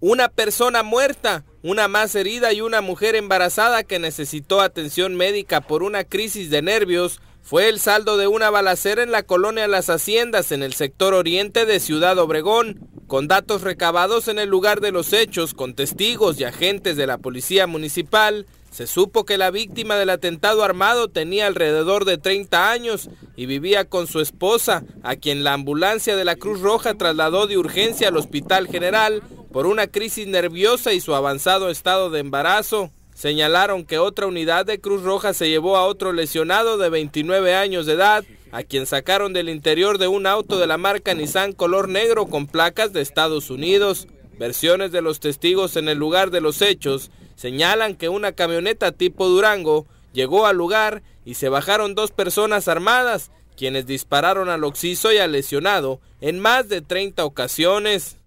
una persona muerta, una más herida y una mujer embarazada que necesitó atención médica por una crisis de nervios fue el saldo de una balacera en la colonia Las Haciendas en el sector oriente de Ciudad Obregón, con datos recabados en el lugar de los hechos con testigos y agentes de la policía municipal. Se supo que la víctima del atentado armado tenía alrededor de 30 años y vivía con su esposa, a quien la ambulancia de la Cruz Roja trasladó de urgencia al Hospital General por una crisis nerviosa y su avanzado estado de embarazo. Señalaron que otra unidad de Cruz Roja se llevó a otro lesionado de 29 años de edad, a quien sacaron del interior de un auto de la marca Nissan color negro con placas de Estados Unidos. Versiones de los testigos en el lugar de los hechos señalan que una camioneta tipo Durango llegó al lugar y se bajaron dos personas armadas, quienes dispararon al occiso y al lesionado en más de 30 ocasiones.